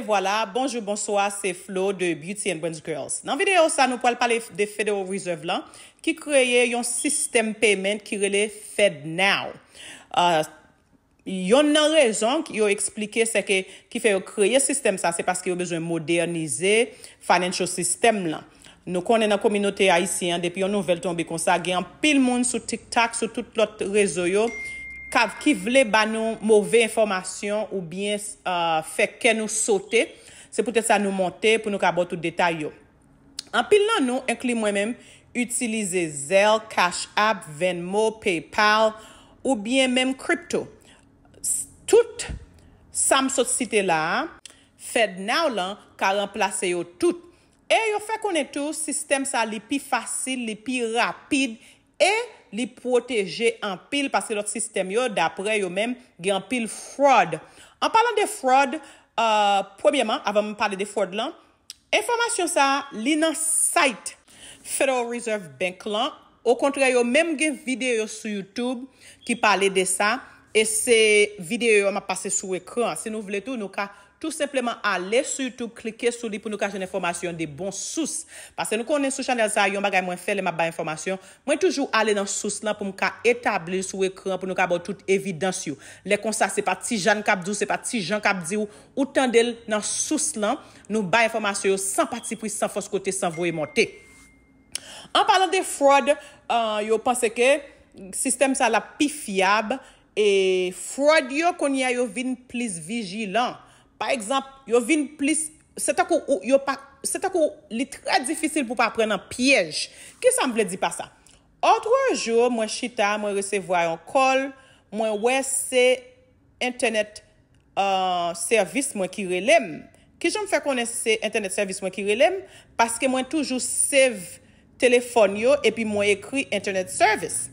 Wala, bonjou, bonsoa, se Flo de Beauty and Brands Girls Nan videyo sa nou po al pale de Federal Reserve euh, la Ki kreye yon sistem payment ki rele FedNow Yon nan rezon ki yo explike se ke ki fe yo kreye sistem sa Se paske yo bezwen modernize financial sistem la Nou konen nan kominote a yisi, depi yon nouvel ton bi konsa Gyan pil moun sou TikTok, sou tout lot rezo yo Kav ki vle ban nou mouve informasyon ou bien euh, feke nou sote, se pwete sa nou monte pou nou kabote ou detay yo. An pil nan nou, enkli mwen men, utilize Zelle, Cash App, Venmo, PayPal ou bien men Krypto. Tout sam sot site la, FedNow lan, ka remplace yo tout. E yo fe konen tou, sistem sa li pi fasil, li pi rapid, e... li proteje an pil, pase lot sistem yo, dapre yo men, gen an pil fraud. An palan de fraud, euh, premierman, avan mwen pale de fraud lan, informasyon sa, li nan site, Federal Reserve Bank lan, o kontre yo, men gen videyo sou YouTube, ki pale de sa, e se videyo, an pa pase sou ekran, se nou vle tou, nou ka, tout sepleman ale su YouTube, klike sou li pou nou kache un informasyon de bon souse. Pase nou konen sou chanel sa, yon bagay mwen fele mwen ba informasyon, mwen toujou ale nan souse lan pou mwen ka etabli sou ekran, pou mwen ka bo tout evidens yo. Le konsa se pa ti jan kap di ou, se pa ti jan kap di ou, ou tan del nan souse lan, nou ba informasyon yo san pati pou yon san fos kote, san voye monte. An palan de fraud, euh, yo panse ke, sistem sa la pi fiyab, e fraud yo konye yo vin plis vijilan. Par ekzamp, yo vin plis, se tak ou li tra difisil pou pa prenen piyej. Ki sa mple di pa sa? Otro anjou, mwen chita, mwen resevwa yon kol, mwen wese internet euh, servis mwen ki relem. Ki jom fe kone se internet servis mwen ki relem? Paske mwen toujou sev telefon yo, epi mwen ekri internet servis.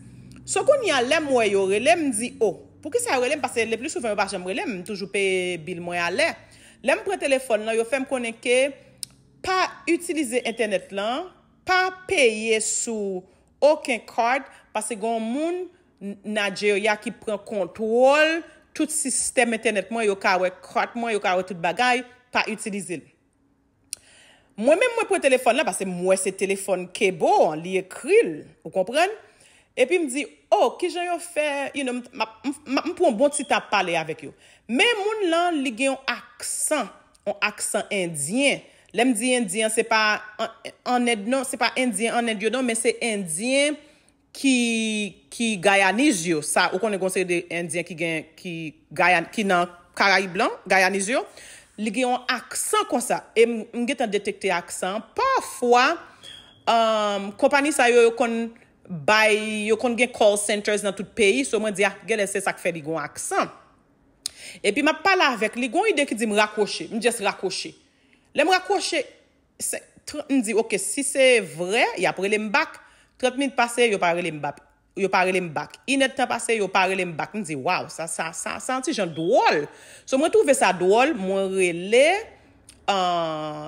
So kon yon lem wè yo relem di o. Oh, pou ki sa wè lem, pase le plus souven wè pa jèm wè lem, toujou pe bil mwen ale, lem pou e telefon nan, yo fèm konenke, pa utilize internet lan, pa peye sou, okèn kart, pase gon moun, nageyo ya ki pren kontrol, tout sistem internet mwen, yo ka wè kart mwen, yo ka wè tout bagay, pa utilize. Mwen men mwen pou e telefon nan, pase mwen se telefon kebo, li ekril, ou kompren, e pi mdi, ou, Oh, ki jan yo fè, you know, m pou an bon titap pale avek yo. Men moun lan li gen yon aksan, yon aksan indyen. Le m di indyen, se pa, an ed non, se pa indyen, an ed yon non, men se indyen ki gayaniz yo. Sa, ou konen konsey de indyen ki gen, ki nan karayi blan, gayaniz yo. Li gen yon aksan kon sa. E m gen tan detekte aksan. Parfwa, um, kompani sa yo yon kon... Bay, yo kon gen call centers nan tout peyi, so mwen di, ah, gel ese sak fe ligon aksan. E pi ma pala avek, ligon ide ki di mrakoshe, mwen jes rakoshe. Le mrakoshe, mwen di, ok, si se vre, ya prele mbak, 30 min pase, yo parele mbak. Yo parele mbak, inet te pase, yo parele mbak. Mwen di, waw, sa, sa, sa, sa, si jen dwol. So mwen touve sa dwol, mwen rele euh,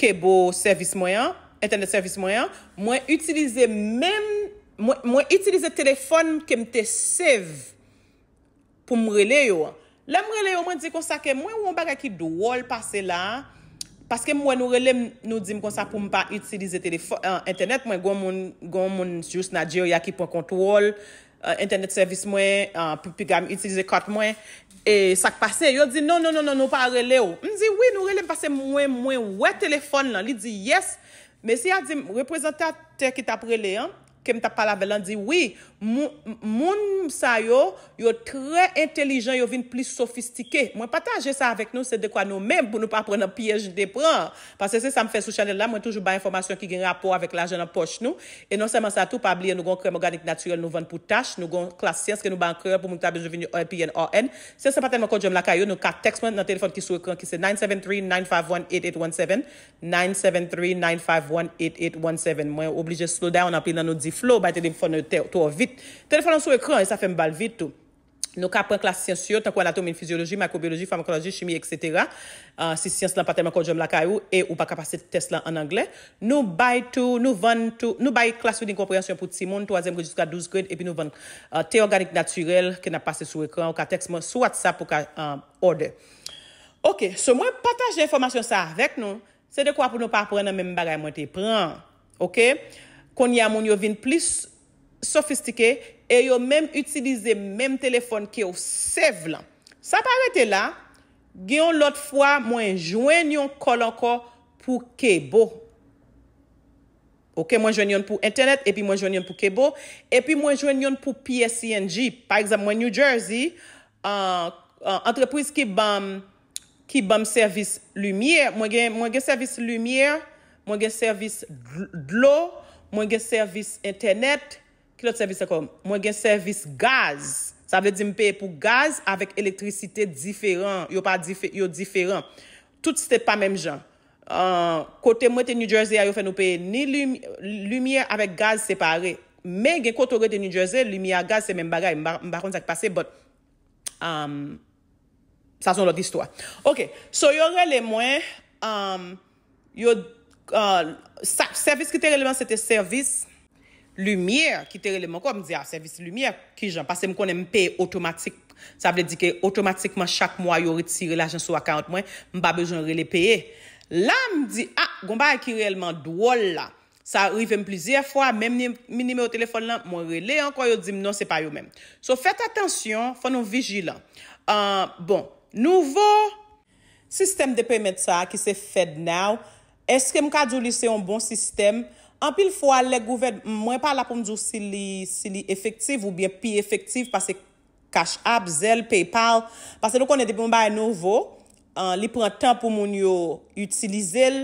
kebo servis mwen yan. internet servis mwen an, mwen utilize men, mwen utilize telefon kem te save pou mwen rele yo. La mwen rele yo, mwen di konsa ke mwen wou mba gaki dool pase la paske mwen nou rele nou dim konsa pou mwen pa utilize euh, internet mwen goun moun just nadje yo ya ki pon kontrol euh, internet servis mwen, pou euh, pigam utilize kart mwen, e sak pase yo di nou nou nou nou nou pa rele yo. Mwen di wè nou rele mwen pase mwen mwen wè telefon lan, li di yes Men si a di reprezentater ki tapre le an, kem ta pala velan di, oui, moun sa yo, yo tre intelijen, yo vin plis sofistike. Mwen pataje sa avek nou, se dekwa nou men, pou nou pa prena piyej depran. Pase se sa mfe sou chanel la, mwen toujou ba informasyon ki gen rapor avek la jen an poch nou. E non seman sa tou pa bli nou gon kre moganik natyol nou van pou tash, nou gon klas siens ke nou ban kre pou moun ta bejou vin yon RPNRN. Se se paten mwen kodjom laka yo, nou ka tekst mwen nan telefon ki sou ekran ki se 973-951-8817 973- flou, bayi telefon nou te, tou ou vit. Telefon nou sou ekran, e sa fe mbal vit, tou. Nou ka pren klasisyensiyon, tan kwa natom in fizyologi, makrobiologi, farmakologi, chimi, etc. Ah, si syens lan pa teman kodjom la ka ou, e ou pa kapase tes lan an angle. Nou bayi tou, nou van tou, nou bayi klasisyon din komprensyon pou ti moun, tou azem ki jiska 12 grade, e pi nou van ah, te organik naturel ki na pase sou ekran, ou ka teksman sou WhatsApp ou ka ah, order. Ok, se mwen pataj de informasyon sa avek nou, se de kwa pou nou pa apren nan men bagay mwen te pren. Ok? pon ya moun yo vin plis sofistike, e yo menm utilize menm telefon ki yo sev lan. Sa parete la, genyon lot fwa, mwen jwen yon kol anko pou kebo. Ok, mwen jwen yon pou internet, epi mwen jwen yon pou kebo, epi mwen jwen yon pou PSING. Par exemple, mwen New Jersey, entrepouz ki bam ki bam servis lumye, mwen gen servis lumye, mwen gen servis dlo, Mwen gen servis internet, kilot servis se kom? Mwen gen servis gaz. Sa vle di mpe pou gaz avek elektrisite diferan. Yo pa diferan. Tout se te pa menm jan. Euh, kote mwen te New Jersey a yo fe nou pe ni lumiye avek gaz separe. Men gen kote mwen te New Jersey, lumiye a gaz se menm bagay. Mba kon sa ki pase, but um, sa son lot istwa. Ok, so yore le mwen, um, yo di... servis ki te releman se te servis lumiye ki te releman kon m di a servis lumiye ki jan pasen m konen m peye otomatik sa vle di ke otomatikman chak mwa yo retire la jenso akant mwen m ba bejon rele peye la m di a kon ba e ki releman dwol la sa arrive m plizye fwa m meni me o telefon lan m rele an kon yo dim non se pa yo men so fet atensyon fwa nou vijila euh, bon nouvo sistem de permit sa ki se fed now Eske mkajou li se yon bon sistem? Anpil fwa le gouved, mwen pa la pou mdjou si li efektiv ou bien pi efektiv, pase cash app, zel, paypal, pase do konen depen mba yon nouvo, li pran tan pou moun yo utilize l,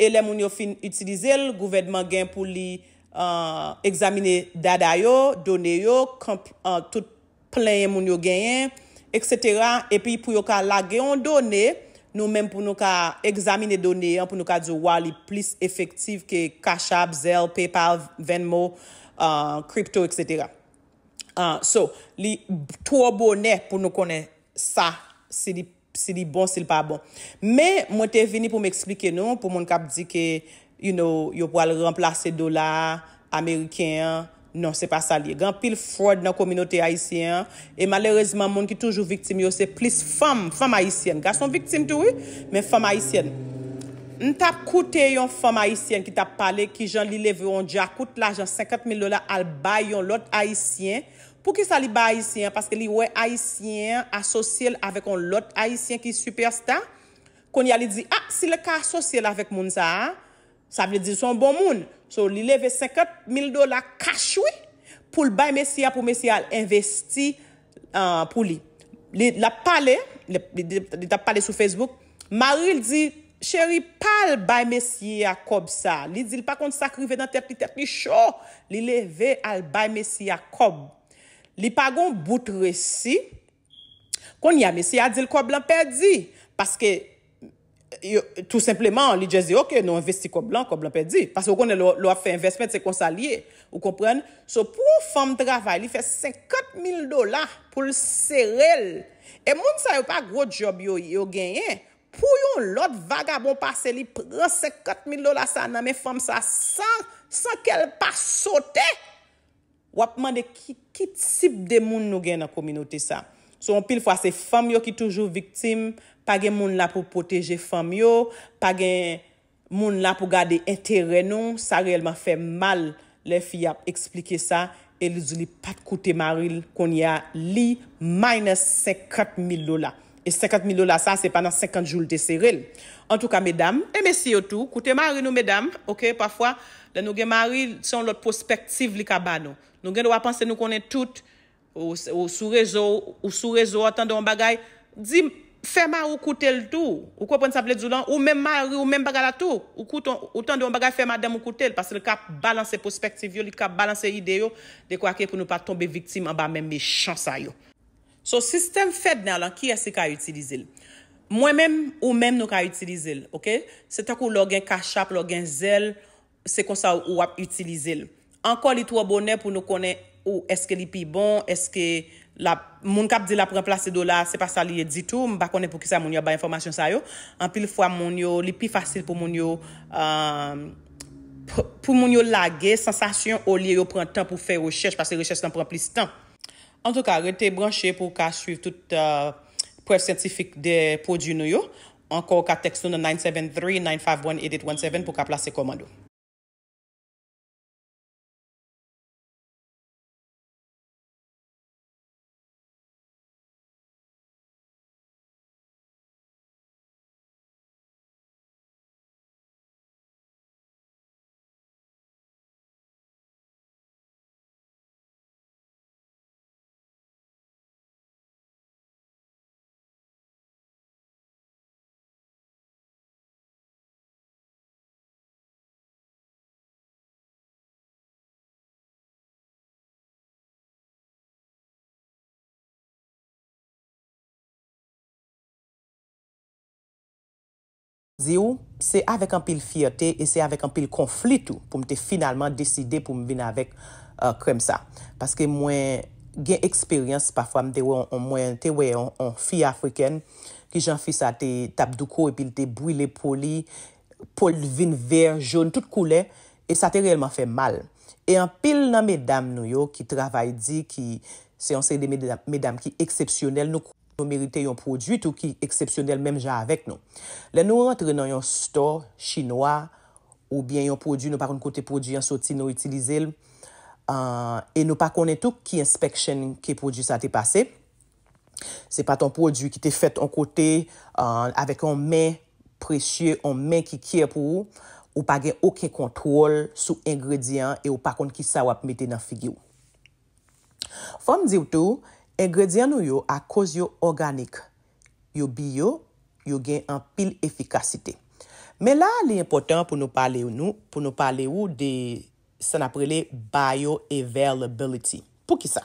ele moun yo utilize l, gouved man gen pou li examine dada yo, done yo, tout plen yon moun yo genyen, et se te ra, epi pou yo ka lage yon done, Nou men pou nou ka examine donen, pou nou ka diwa li plis efektiv ke Cash App, Zelle, PayPal, Venmo, euh, Crypto, etc. Euh, so, li to bonen pou nou konen sa, si li bon, si li pa bon. Men, mwen te vini pou m'explike nou, pou mwen kap di ke, you know, yo pou al remplace dola, Ameriken, Non, se pa sa li. Gan pil froid nan kominote Haitien. E malerezman moun ki toujou viktim yo, se plis fom. Fom Haitien. Ga son viktim tou yu, men fom Haitien. N tap koute yon fom Haitien ki tap pale ki jan li leve yon. Dja koute la jan 50 mil dola al bay yon lot Haitien. Pou ki sa li bay Haitien? Paske li we Haitien asosyele avek yon lot Haitien ki superstar. Kon ya li di, a, ah, si le ka asosyele avek moun sa. Sa bile di, son bon moun. So li leve 50 mil do la kach wè pou l bay mesye a pou mesye al investi euh, pou li. Li la pale, li ta pale sou Facebook, Marie li di, chéri pale bay mesye a kob sa. Li di li pa kon sakrive dan tep ni tep ni sho. Li leve al bay mesye a kob. Li pa gon bout resi, kon ya mesye a dil kob lan perdi. Paske... Tout simplement, li dje zi, ok, nou investi kon blan, kon blan pe di. Pase ou kon ne lou a fe investment se konsa liye, ou kompren. So pou fom travay li fe 50.000 dola pou l'serel, e moun sa yo pa gro job yo genyen, pou yon lot vagabon pa se li pren 50.000 dola sa nan men fom sa, sa ke l pa sote, wapman de kit sip de moun nou gen nan kominoti sa. So, on pil fwa se fèm yo ki toujou viktim, pa gen moun la pou poteje fèm yo, pa gen moun la pou gade enterre nou, sa reyelman fè mal le fi ap eksplike sa, e li zuli pat koute maril kon ya li, maynes sekat mil do la. E sekat mil do la sa, se panan sekant joul te seril. En tou ka, medam, e mesi yo tou, koute maril nou, medam, ok, pafwa, le nou gen maril son lot prospektiv li kaba nou. Nou gen do a panse nou konen tout, ou sou rezo, ou sou rezo, ou tan de yon bagay, di fèman ou koutel tou, ou kòpwen sa ple djoulan, ou mèm bagay la tou, ou tan de yon bagay fèman dem ou koutel, parce li ka balanse prospektiv yo, li ka balanse ide yo, de kwa ke pou nou pa tombe viktim an ba mèm mechans a yo. So, sistem fed nan lan, ki yase ka yotilize l? Mwen mèm ou mèm nou ka yotilize l, ok? Se takou lò gen kachap, lò gen zel, se konsa ou ap yotilize l. Anko li tou wabonè pou nou konè Ou eske li pi bon, eske la, moun kap di la pren plase do la, se pa sa liye di tou, mba konen pou ki sa moun yo bay informasyon sa yo. Anpil fwa moun yo, li pi fasil pou moun yo, um, pou moun yo lage, sensasyon ou liye yo pren tan pou fey rechèche, pase rechèche nan pren plise tan. An tou ka, rete branche pou ka suyv tout uh, pref sentifik de pou di nou yo. Ankor ka tekstoun nan 973-951-8817 pou ka plase komando. Ze ou, se avek an pil fiyote e se avek an pil konflit ou pou mte finalman deside pou m vin avek euh, krem sa. Paske mwen gen eksperyans pafwa mte wey an fi Afriken ki jan fi sa te tab duko e pil te brile poli, pol vin ver, joun, tout koule, e sa te reyelman fe mal. E an pil nan medam nou yo ki travay di ki se yon se de medam ki eksepsyonel nou kou. nou merite yon prodwit ou ki eksepsyonel menm ja avek nou. Len nou rentre nan yon store chinois ou bien yon prodwit nou pa kon kote prodwit yon soti nou itilize l. Euh, e nou pa konen tou ki inspection ke prodwit sa te pase. Se pa ton prodwit ki te fet an kote euh, avek an men presye, an men ki kye pou ou pa gen okey kontrol sou ingredyant e ou pa kon ki sa wap mete nan figi ou. Fonm diw tou, Engredyan nou yo a koz yo organik. Yo biyo, yo gen an pil efikasite. Men la li impotant pou nou pale ou nou, pou nou pale ou de san aprele bioavailability. Pou ki sa?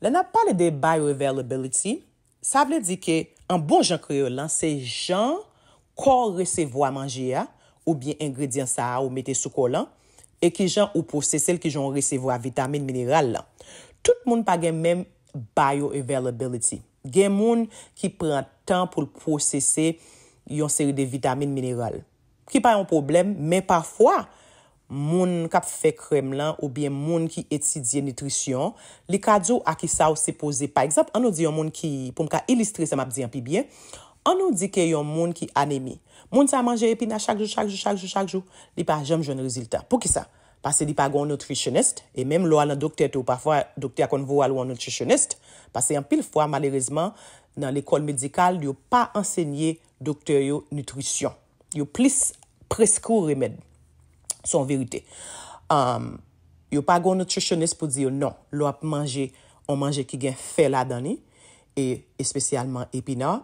Le nan pale de bioavailability, sa vle di ke an bon jan kriyo lan se jan kon resevo a manje ya ou bien engredyan sa a ou mete sou kon lan. E ki jan ou pose sel ki jan resevo a vitamin mineral lan. Tout moun pa gen men bioavailability. bioavailability. Gen moun ki pran tan pou l'prosesse yon seri de vitamin mineral. Ki pa yon problem, men pa fwa, moun kap fe krem lan, ou bien moun ki etidye nutrisyon, li kado akisa ou se pose. Pa ekzap, anon di yon moun ki, pou m ka ilistre se map diyan pi bien, anon di ke yon moun ki anemi. Moun sa manje epina chak jou, chak jou, chak jou, chak jou, li pa jom joun rezultat. Po ki sa? Pase di pa gon nutritionist, e menm lwa nan doktet ou pafwa doktet akon vwa lwa nutritionist, pase yon pil fwa malerizman nan l'ekol medikal, yon pa ensegnye dokteryo nutrisyon. Yon plis preskou remèd, son verite. Um, yon pa gon nutritionist pou di yon non, lwa pou manje, yon manje ki gen fè la dani, e, e spesyalman epina.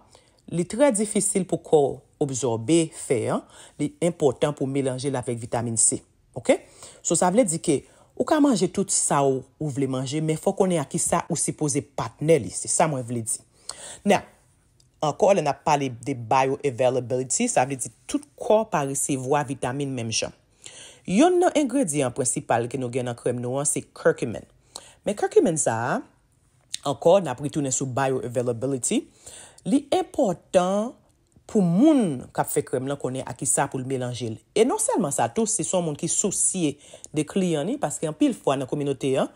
Li tre difisil pou ko obzorbe fè, li important pou melanje la vek vitamin C. Ok, so sa vle di ke, ou ka manje tout sa ou ou vle manje, men fò konen aki sa ou se pose patne li, se sa mwen vle di. Nan, ankor le na pale de bioavailability, sa vle di tout kor pare se vwa vitamin menm jan. Yon nan ingredyen presipal ke nou gen nan krem nou an, se curcumin. Men curcumin sa, ankor na pritounen sou bioavailability, li importan, pou moun kafe krem lan konen aki sa pou l melanje li. E non selman sa tou, se son moun ki souciye de kliyan li, paske an pil fwa nan kominote an,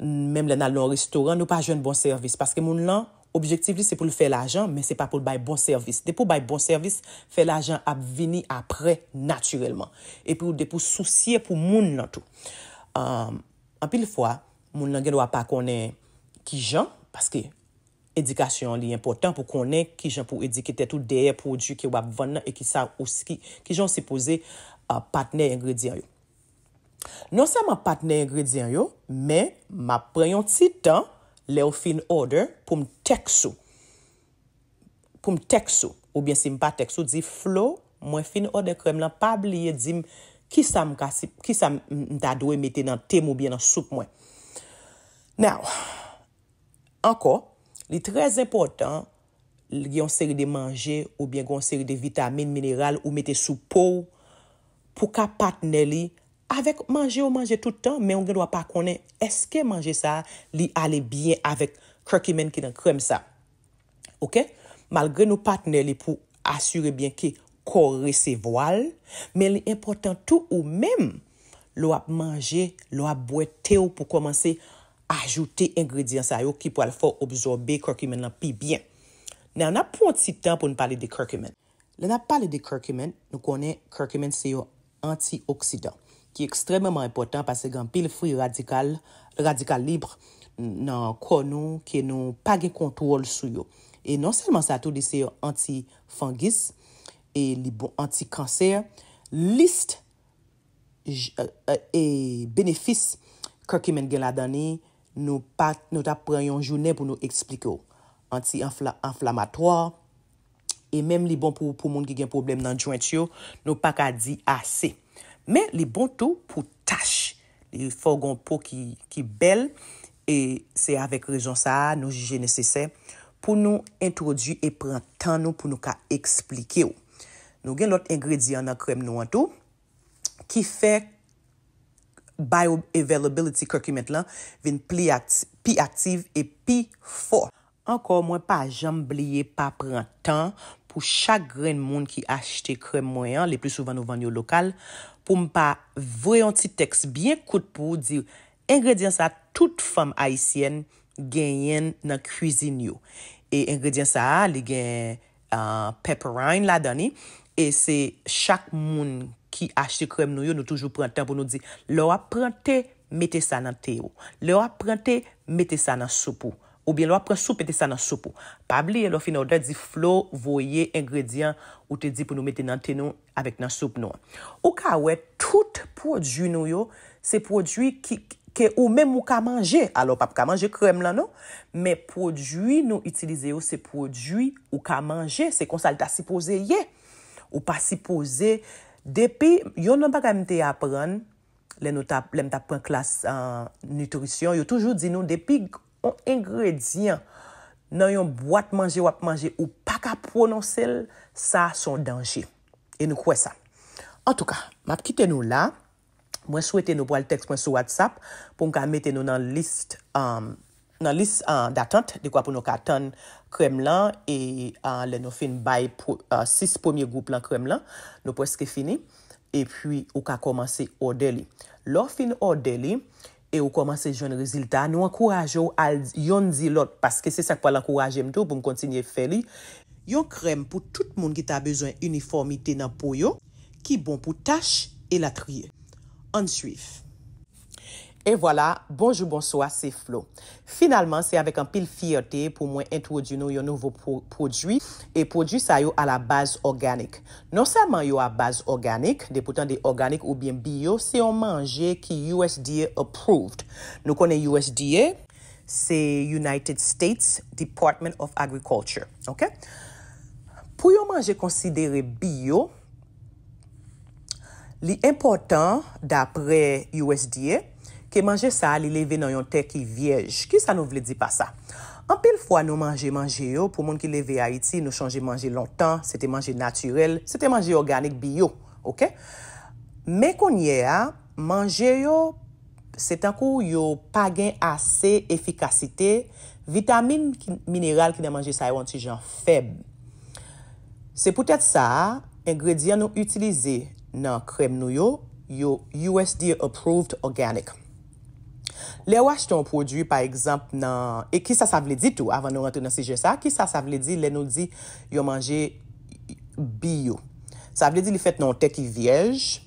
menm la nan lon restoran, nou pa jwen bon servis. Paske moun lan, objektiv li se pou l fe lajan, men se pa pou l bay bon servis. De pou bay bon servis, fe lajan ap vini apre naturelman. E pou de pou souciye pou moun lan tou. An euh, pil fwa, moun lan gen wapak konen ki jan, paske... edikasyon li impotant pou konen ki jan pou edikite tout deye prodjou ki wap vana e ki sa ou si ki jan se pose patne yon grediyan yo. Non seman patne yon grediyan yo, men, ma preyon ti tan le ou fin order pou m teksou. Pou m teksou. Ou bien si m pa teksou, di flow mwen fin order krem lan pa bliye di m ki sa m dadwe meti nan tem ou bien nan souk mwen. Now, anko, Li trez importan li yon seri de manje ou bien yon seri de vitamine, mineral ou mette sou pou pou ka patne li. Avek manje ou manje toutan, men yon gen wap akone eske manje sa li ale bien avek krokimen ki nan krem sa. Ok? Malgre nou patne li pou asyre bien ki kore se voal. Men li importan tou ou men lwap manje, lwap boye te ou pou komanse. ajoute ingredyans a yo ki pou non al fò obzorbe karkimen lan pi byen. Nan an ap pou an ti tan pou nou pale de karkimen. Le nan pale de karkimen, nou konen karkimen se yo anti-oksidan, ki ekstrememan impotant pase gen pi le fwi radikal radikal libre nan konon ke nou pa gen kontrol sou yo. E non selman sa tou de se yo anti-fangis e li bon anti-kanser list e euh, euh, benefis karkimen gen la dani nou ta preyon jounen pou nou eksplike ou. Anti-enflamatoir, e menm li bon pou pou moun ki gen problem nan joint yo, nou pa ka di ase. Men, li bon tou pou tache, li fò goun pou ki bel, e se avek rejon sa, nou jige nesesè, pou nou introdye e pren tan nou pou nou ka eksplike ou. Nou gen lot ingredyen nan krem nou an tou, ki fek, bioavailability kwa ki met lan vin pi aktif e pi fò. Ankor mwen pa jambliye pa prantan pou chak gren moun ki achte krem mwen yan, le pli souvan nou vanyo lokal, pou mpa vreyon ti teks bien kout pou di engredyan sa tout fèm haisyen genyen nan kwizinyo. E engredyan sa li gen euh, peperine la dani e se chak moun... ki achte krem nou yo, nou toujou prantan pou nou di, lou ap prante, mette sa nan te yo. Lou ap prante, mette sa nan soup ou. Ou bien lou ap prante soup, mette sa nan soup ou. Pabli, lou fina ou da di flow, voye, ingredient, ou te di pou nou mette nan te nou, avek nan soup nou. Ou ka ouè, tout prodjou nou yo, se prodjou ki, ke ou mèm ou ka manje, alò pa pou ka manje krem lan nou, mè prodjou nou itilize yo se prodjou, ou ka manje, se konsalta si poseye, ou pa si poseye, Depi, yon non pa ka mwen te apren, lèm ta pren klas nutrition, yon toujou di nou depi yon ingredyen nan yon boat manje wap manje ou pa ka prononsel, sa son danje. En tout ka, map kite nou la, mwen souwete nou pou al teks mwen sou WhatsApp pou mwen ka mette nou nan liste. Euh, Nan lis datant, di kwa pou nou ka tan krem lan, e le nou fin bay 6 pomiye goup lan krem lan, nou preske fini, e pi ou ka komanse ode li. Lou fin ode li, e ou komanse joun rezultat, nou akouraje ou al yon zilot, paske se sak pa l'akouraje mto pou m kontinye feli. Yon krem pou tout moun ki ta bezwen uniformite nan pou yo, ki bon pou tache e latriye. An suif. Et voilà, bonjour, bonsoir, c'est Flo. Finalement, c'est avec un pile fierté pou mwen introduz nou yon nouvo produit. Et produit, ça yon a la base organique. Non seulement yon a base organique, de pourtant de organique ou bien bio, c'est yon manje ki USDA approved. Nou konen USDA, c'est United States Department of Agriculture. Ok? Pou yon manje considéré bio, li important d'apre USDA, ke manje sa li leve nan yon tek ki viej. Ki sa nou vle di pa sa? Anpil fwa nou manje manje yo, pou moun ki leve a iti, nou chanje manje lontan, se te manje naturel, se te manje organik biyo. Mè konye a, manje yo, se tankou yo pa gen ase efikasite, vitamine mineral ki nan manje sa yon tijan feb. Se pwetet sa, a ingredient nou utilize nan krem nou yo, yo USD Approved Organic. Le wache ton prodwi pa ekzamp nan, e ki sa sa vle di tou avan nou rentre nan sije sa, ki sa sa vle di le nou di yo manje biyo. Sa vle di li fet nan ou te ki viej,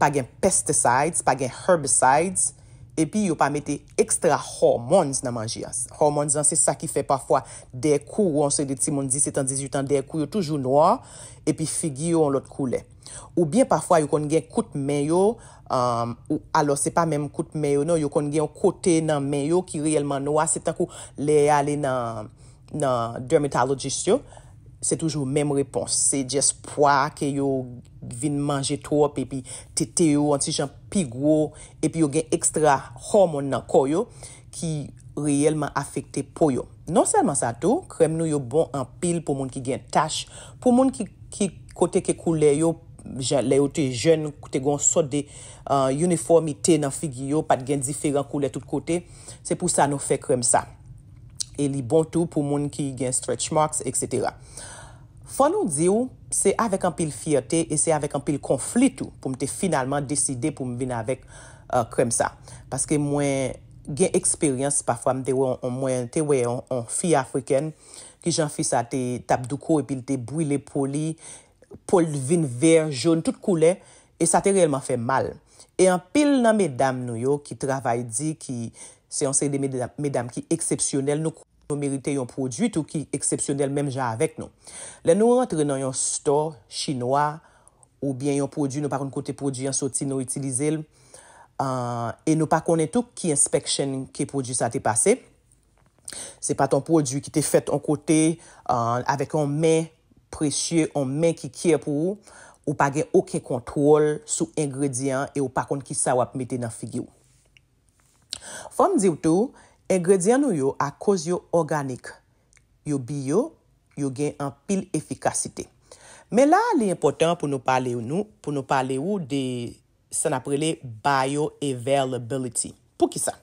pa gen pesticides, pa gen herbicides, e pi yo pa mette ekstra hormones nan manje yas. Hormones nan se sa ki fe pafwa dey kou ou an se de ti moun di 17-18 an, dey kou yo toujou noa, e pi figi yo an lot kou le. Ou bien pafwa yo kon gen kout men yo an. Um, ou alò se pa mèm kout mèyo nou, yo kon gen kote nan mèyo ki rèyèlman nou asetan kou lèye ale nan dermatologist yo, se toujou mèm repons. Se jespoa ke yo vin manje tou ap, epi tete yo, ansijan pigwo, epi yo gen ekstra hormon nan kò yo ki rèyèlman afekte pou yo. Non salman sa tou, krem nou yo bon an pil pou moun ki gen tache, pou moun ki kote ke koule yo le yo te jen, te gon sot de euh, uniformite nan figiyo, pat gen diferent koule tout kote, se pou sa nou fe krem sa. E li bon tou pou moun ki gen stretch marks, etc. Fon nou di ou, se avek an pil fiyote, e se avek an pil konflit ou, pou mte finalman deside pou mbin avek euh, krem sa. Paske mwen gen eksperyans pafwa, mte wè, mwen te wè, an fi Afriken, ki jan fi sa te tab duko, e pil te brile poli, pol vin ver, joun, tout kou lè, e sa te reèlman fè mal. E an pil nan medam nou yo, ki travay di, ki seyon sey de medam, ki eksepsyonel nou kou nou merite yon prodwit, ou ki eksepsyonel mèm jan avèk nou. Le nou rentre nan yon store chinois, ou bien yon prodwit, nou pa kon kote prodwit yon soti nou itilize lè, e nou euh, pa konen tou ki inspection ki prodwit sa te pase. Sey pa ton prodwit ki te fète yon kote euh, avèk yon mèy presye on men ki kye pou ou pa gen okey kontrol sou ingredyen e ou pa kon ki sa wap mete nan figye ou. Fon diw tou, ingredyen nou yo a koz yo organik. Yo biyo, yo gen an pil efikasite. Men la li important pou nou pale ou nou, pou nou pale ou de san aprele bioavailability. Pou ki sa?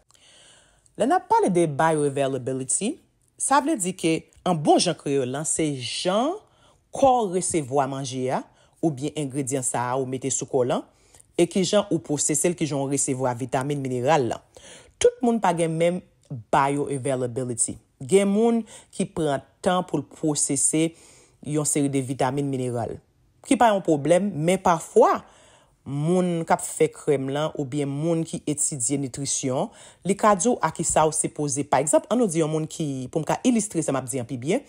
Le nan pale de bioavailability, sa vle di ke an bon jan krio lan se jan kon resevo a manje a, ou bien ingredient sa a ou mette souko lan, e ki jan ou pose sel ki jan resevo a vitamin mineral lan. Tout moun pa gen men bioavailability. Gen moun ki pran tan pou l'pose se yon seri de vitamin mineral. Ki pa yon problem, men pa fwa moun kap fe krem lan, ou bien moun ki etidye nitrisyon, li kado a ki sa ou se pose. Par exemple, an nou di yon moun ki pou mka ilistre se map diyan pi bien,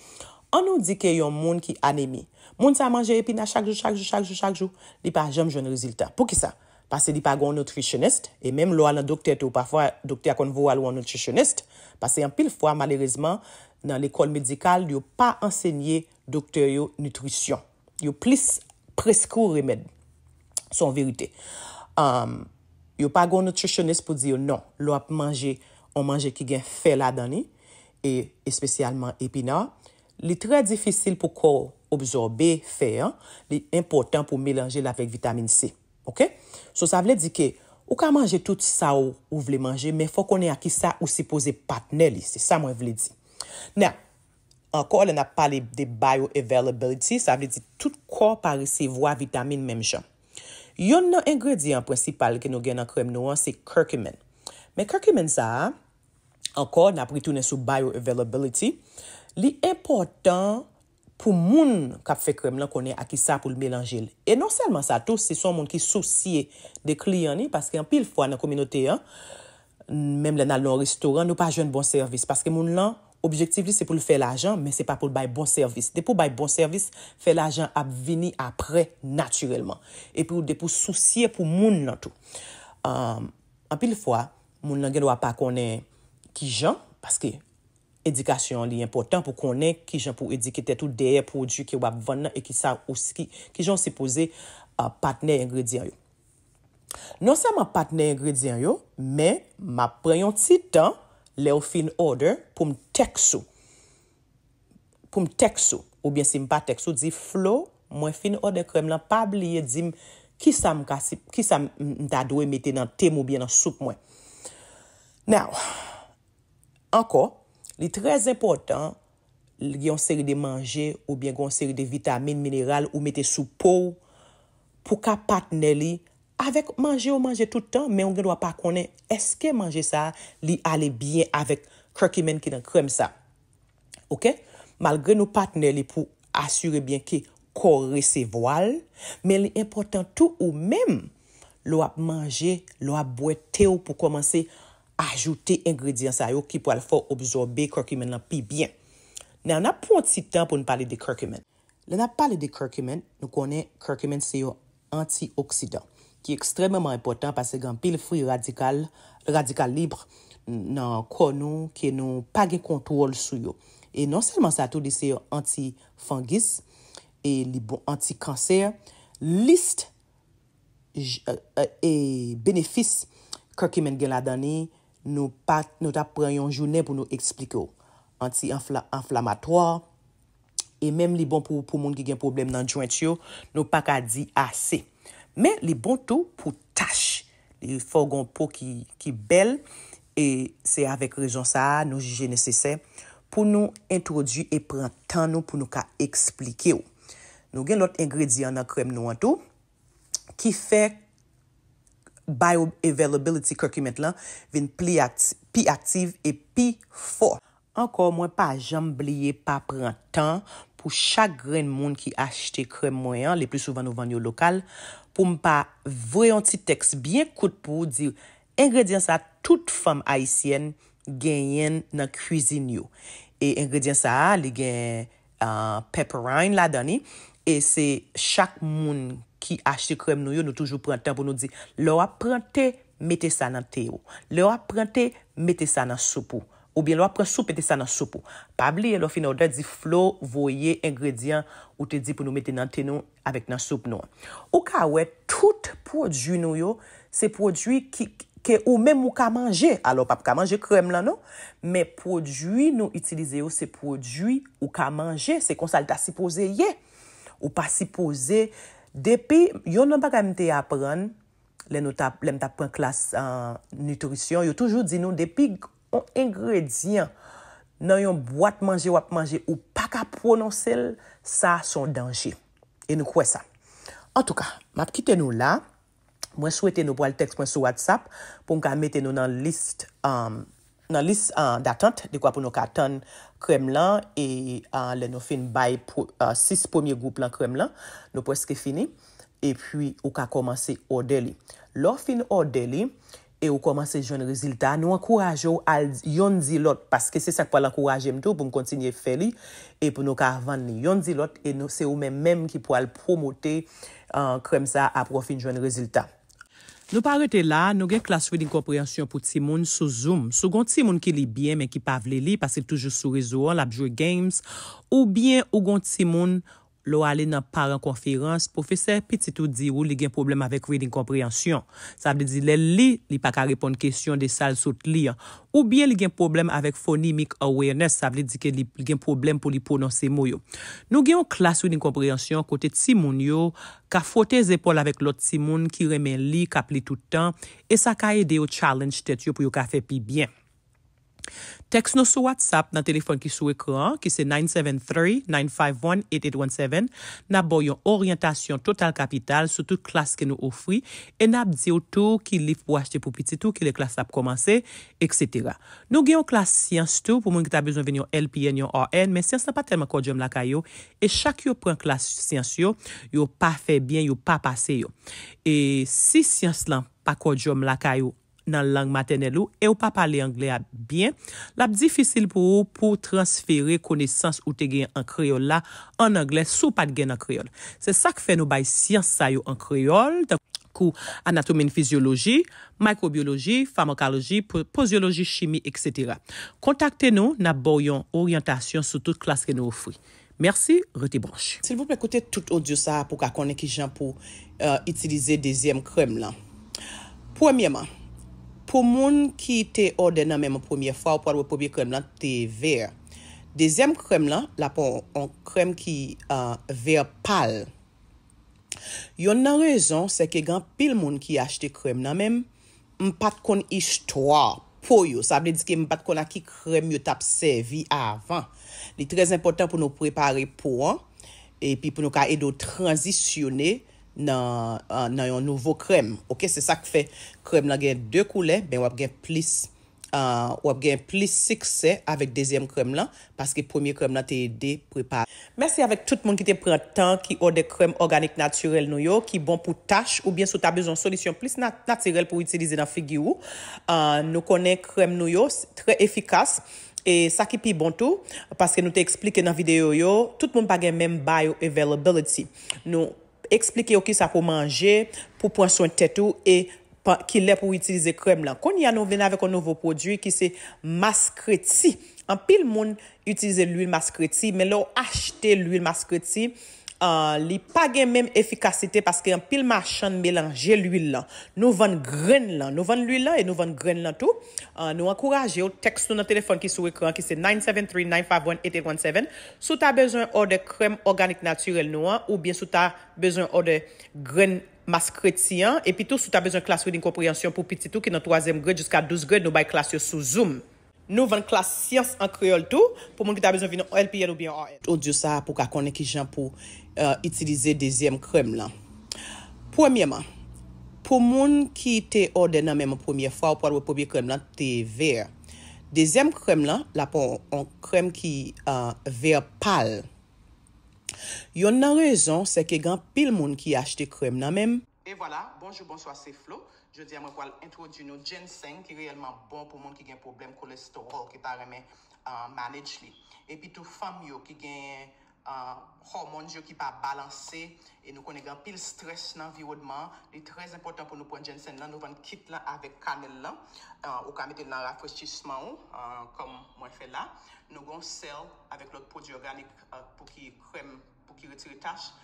An nou di ke yon moun ki anemi, moun sa manje epina chakjou, chakjou, chakjou, chakjou, li pa jom joun rezultat. Po ki sa? Pase li pa gwen nutritionist, e menm lwa nan doktet ou pafwa doktet akon vou alwen nutritionist, pase yon pil fwa malerezman nan l'ekol medikal, yon pa ensegnye dokteryo nutrisyon. Yon plis preskou remèd, son verite. Yon pa gwen nutritionist pou di yon nan, lwa pou manje, yon manje ki gen fè la dani, e, e spesyalman epina ou. Li tre difisil pou kor obzorbe fe, li impotant pou melanje la vek vitamine C. So sa vle di ke, ou ka manje tout sa ou ou vle manje, men fò konen aki sa ou se pose patne li. Se sa mwen vle di. Nan, ankor le nan pale de bioavailability, sa vle di tout kor pare se vwa vitamine menm jom. Yon nan ingredyen prensipal ke nou gen nan krem nou an, se curcumin. Men curcumin sa a. Ankor, na pritounen sou bioavailability. Li important pou moun kafe krem lan konen akisa pou l melanje li. E non selman sa tou, se son moun ki souciye de kliyen li, paske an pil fwa nan kominote an, menm la nan lor restoran, nou pa jen bon servis. Paske moun lan, objektiv li se pou l fe l ajan, men se pa pou l bay bon servis. De pou bay bon servis, fe l ajan ap vini apre naturelman. E pou souciye pou moun lan tou. An pil fwa, moun lan gen wapak konen, Kijan, paske edikasyon li important pou konen kijan pou edikete tout deye prodju ki wap vana e kisa ou si kijan se pose uh, patne engredyan yo. Non sa ma patne engredyan yo, men ma preyon ti tan le ou fin order pou m teksou. Pou m teksou, ou bien si m pa teksou, di flow mwen fin order krem lan, pa bliye di m kisa m dadwe mete nan tem ou bien nan souk mwen. Now, Anko, li trez importan li yon seri de manje ou bien yon seri de vitamine, mineral ou mette sou pou pou ka patne li. Avek manje ou manje toutan, men on gen do apakone eske manje sa li ale bien avek krakimen ki nan krem sa. Ok? Mal gen nou patne li pou asyre bien ki kore se voal, men li importan tou ou men lo ap manje, lo ap boete ou pou komanse manje. ajoute ingredyans a yo ki pou al fò obzorbe karkimen lan pi byen. Nan an ap pou an ti tan pou nou pale de karkimen. Le nan pale de karkimen, nou konen karkimen se yo antioksidan, ki ekstrememan epotan pase gan pil fwi radikal radikal libre nan konon ke nou pa gen kontrol sou yo. E non selman sa tout de se yo anti-fangis e li bon anti-kanser list e euh, euh, benefis karkimen gen la dani nou ta pran yon jounen pou nou eksplike ou. Anti-enflamatoir, e menm li bon pou pou moun ki gen problem nan joint yo, nou pa ka di ase. Men, li bon tou pou tache, li fò goun pou ki bel, e se avek rejon sa, nou jige nesesè, pou nou introdye e pran tan nou pou nou ka eksplike ou. Nou gen lot ingrediyan nan krem nou an tou, ki fek, bioavailability kwa ki met lan vin pi aktif e pi fò. Ankor mwen pa jambliye pa prantan pou chak gren moun ki achte krem mwen le pli souvan ou vanyo lokal pou mpa vreyon ti teks biye kout pou di engredyan sa tout fòm aisyen genyen nan kwizinyo e engredyan sa li gen euh, pepperine la dani e se chak moun kwen ki achte krem nou yo, nou toujou prantan pou nou di, lou ap prante, mette sa nan te yo. Lou ap prante, mette sa nan soup ou. Ou bien, lou ap prante soup, mette sa nan soup ou. Pabli, lou fina ou de, di flo, voye, ingredyen, ou te di pou nou mette nan te nou, avek nan soup nou. Ou ka we, tout prodjou nou yo, se prodjou ki, ki ou menm ou ka manje, alo pap ka manje krem lan nou, men prodjou nou itilize yo se prodjou ou ka manje, se konsalta sipoze ye, ou pa sipoze, Depi, yon nan pa ka mwen te apren, lè mwen ta pren klas nutrisyon, yon toujou di nou depi yon ingredyen nan yon boat manje wap manje ou pa ka prononsel, sa son danje. En tou ka, map kite nou la, mwen souwete nou po al teks mwen sou WhatsApp pou mwen ka mette nou nan liste. Um, Nan lis datant, di kwa pou nou ka tan krem lan, le nou fin bay 6 pomiye goup lan krem lan, nou preske fini, e pi ou ka komanse o deli. Lou fin o deli, e ou komanse joun rezultat, nou akouraje ou al yon zilot, paske se sak pou al akouraje mtou pou m kontinye feli, e pou nou ka avan ni yon zilot, e nou se ou men menm ki pou al promote krem sa apro fin joun rezultat. Nou parete la, nou gen klaswe din kompreansyon pou tsimoun sou zoom. Sou gant tsimoun ki li byen men ki pa vle li pasil toujou sou rezoan, lap jwe games ou byen ou gant tsimoun Lou alè nan paran konferans, profeseur pititou di ou li gen problem avèk rey din kompreyansyon. Sa vle di lè li li pa ka repon kèsyon de sal sot li an. Ou bien li gen problem avèk fonimik awareness, sa vle di ke li gen problem pou li prononse mou yo. Nou gen yon klas wè din kompreyansyon kote timoun yo, ka fote zepol avèk lot timoun ki remen li, ka pli toutan, e sa ka yè de yo challenge tet yo pou yo ka fe pi byen. Tekst nou sou WhatsApp nan telefon ki sou ekran, ki se 973-951-8817. Nap bo yon oryentasyon total kapital sou tout klas ke nou ofri. E nap diyo tou ki lif pou achete pou piti tou ki le klas ap komanse, et cetera. Nou gen yon klas siyans tou, pou moun ki ta bezon ven yon LPN, yon RN, men siyans nan pa telman kwa jom lakay yo. E chak yo pren klas siyans yo, yo pa fe bien, yo pa pase yo. E si siyans lan pa kwa jom lakay yo, nan lang matenel ou, e ou pa pale angle a bien, la bdifisil pou ou pou transfere konesans ou te gen an kriol la, an angle sou pat gen an kriol. Se sak fe nou bay siyans sayo an kriol pou anatomine fizyologi, mikrobiologi, farmakologi, posyologi, chimi, etc. Kontakte nou na bo yon oryantasyon sou tout klaske nou ofri. Mersi, Ruti Branche. Sil vou pe kote tout odyo sa pou ka kone ki jen pou itilize euh, dezyem krem lan. Premyeman, pou moun ki te orden nan men mwen pwemye fwa ou pou adwe pwemye krem nan, te ver. Dezem krem nan, la pou an krem ki ver pal. Yon nan rezon se ke gen pil moun ki achete krem nan men, m pat kon ishtwa pou yo. Sa apne dizke m pat kon aki krem yo tap sevi avan. Li trez important pou nou prepare pou an, e pi pou nou ka edo transitione, Ah, nan yon nouvo krem. Ok, se sak fe, krem la gen de koule, ben wap gen plis ah, wap gen plis sikse avik dezyem krem la, paske premier krem la te edi, prepare. Mersi avik tout moun ki te prentan ki ou de krem organik naturel nou yo, ki bon pou tache ou bien sou ta bezon solisyon plis naturel pou itilize nan figi ou. Nou konen krem nou yo, tre efikas, e sakipi bontou, paske nou te eksplike nan video yo, tout moun pa gen men bio availability. Nou, Eksplike yo ki sa pou manje pou pon son tetou e ki le pou itilize krem lan. Kon ya nou vene avek ou nouvo prodwi ki se maskreti. An pil moun itilize l'ouil maskreti men lè ou achete l'ouil maskreti Euh, li pa gen menm efikasite paske an pil machan melange l'huil lan. Nou van gren lan, nou van l'huil lan e nou van gren lan tou. Euh, nou akouraje ou tekst nou nan telefon ki sou ekran ki se 973-951-8817 sou ta bezon ou de krem organik naturel nou an ou bien sou ta bezon ou de gren mas kretien e pi tou sou ta bezon klaswe din kompryansyon pou piti tou ki nan 3e gred jusqu'a 12 gred nou bay klaswe sou zoom. Nou van klas sians an kreol tou pou moun ki ta bezon vin nou LPL ou bien RL. O diou sa pou ka konen ki jan pou itilize dezyem krem la. Pwemyeman, pou moun ki te ode nan men mwen pwemyer fwa ou pou alwe pou bi krem la, te ver. Dezyem krem la, la pou an krem ki ver pal. Yon nan rezon, se ke gen pil moun ki achete krem nan men. E wala, bonjou, bonsoi, se Flo. Je di amwe kwa l'intro di nou djen sen ki reyelman bon pou moun ki gen problem kolesterol ki ta remen euh, manèj li. E pi tou fam yo ki gen hormon euh, oh, diyo ki pa balanse e nou konen gan pil stres nan viwodman li trez importan pou nou pon jensen lan nou van kit lan avek kanel lan ou kamete nan rafreshisman ou kom mwen fe la nou gon sel avek lot podyo organik pou ki krem pou ki retire tache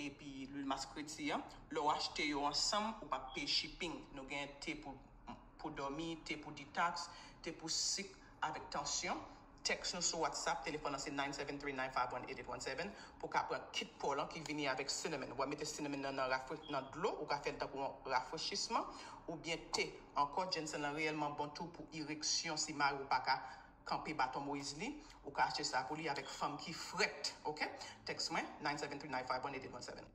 e pi lul mas kreti ya lor achete yo ansam ou pa pay shipping nou gen te pou domi, te pou ditaks te pou sik avek tansyon teks nou sou WhatsApp, telefon nan se 973-951-8817 pou ka pren kit polan ki vini avek sinemen. Ou amete sinemen nan nan rafresh nan glou, ou ka fen takoun rafreshisman, ou bien te, anko jen se nan reyelman bon tou pou ireksyon si mar ou pa ka kampe baton mwiz li, ou ka asje sakou li avek fam ki fret, ok? Teks mwen, 973-951-8817.